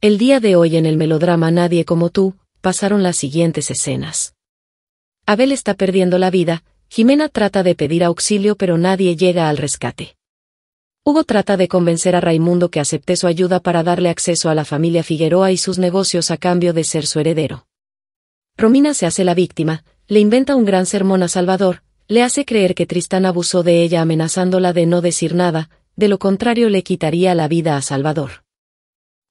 El día de hoy en el melodrama Nadie como tú, pasaron las siguientes escenas. Abel está perdiendo la vida, Jimena trata de pedir auxilio pero nadie llega al rescate. Hugo trata de convencer a Raimundo que acepte su ayuda para darle acceso a la familia Figueroa y sus negocios a cambio de ser su heredero. Romina se hace la víctima, le inventa un gran sermón a Salvador, le hace creer que Tristán abusó de ella amenazándola de no decir nada, de lo contrario le quitaría la vida a Salvador.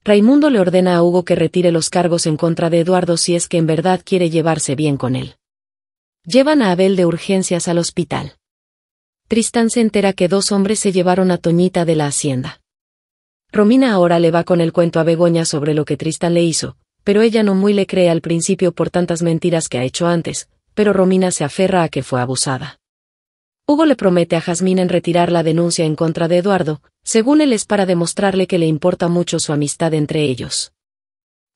Raimundo le ordena a Hugo que retire los cargos en contra de Eduardo si es que en verdad quiere llevarse bien con él. Llevan a Abel de urgencias al hospital. Tristán se entera que dos hombres se llevaron a Toñita de la hacienda. Romina ahora le va con el cuento a Begoña sobre lo que Tristán le hizo, pero ella no muy le cree al principio por tantas mentiras que ha hecho antes, pero Romina se aferra a que fue abusada. Hugo le promete a Jazmín en retirar la denuncia en contra de Eduardo, según él es para demostrarle que le importa mucho su amistad entre ellos.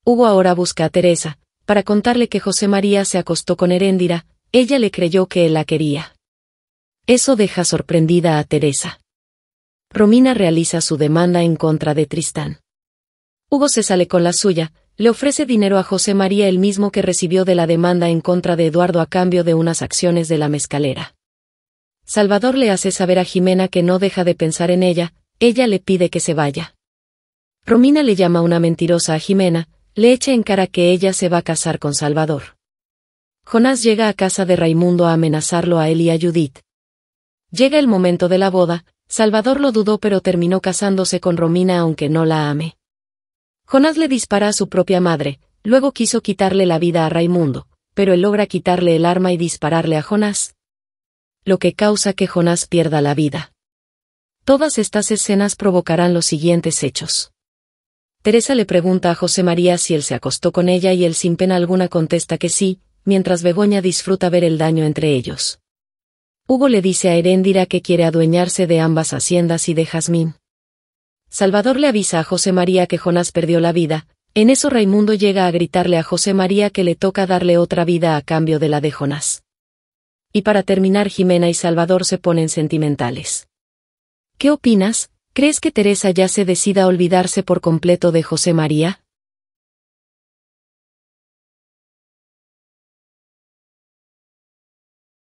Hugo ahora busca a Teresa, para contarle que José María se acostó con Heréndira, ella le creyó que él la quería. Eso deja sorprendida a Teresa. Romina realiza su demanda en contra de Tristán. Hugo se sale con la suya, le ofrece dinero a José María el mismo que recibió de la demanda en contra de Eduardo a cambio de unas acciones de la mezcalera. Salvador le hace saber a Jimena que no deja de pensar en ella, ella le pide que se vaya. Romina le llama una mentirosa a Jimena, le echa en cara que ella se va a casar con Salvador. Jonás llega a casa de Raimundo a amenazarlo a él y a Judith. Llega el momento de la boda, Salvador lo dudó pero terminó casándose con Romina aunque no la ame. Jonás le dispara a su propia madre, luego quiso quitarle la vida a Raimundo, pero él logra quitarle el arma y dispararle a Jonás lo que causa que Jonás pierda la vida. Todas estas escenas provocarán los siguientes hechos. Teresa le pregunta a José María si él se acostó con ella y él sin pena alguna contesta que sí, mientras Begoña disfruta ver el daño entre ellos. Hugo le dice a Heréndira que quiere adueñarse de ambas haciendas y de Jazmín. Salvador le avisa a José María que Jonás perdió la vida, en eso Raimundo llega a gritarle a José María que le toca darle otra vida a cambio de la de Jonás. Y para terminar Jimena y Salvador se ponen sentimentales. ¿Qué opinas? ¿Crees que Teresa ya se decida a olvidarse por completo de José María?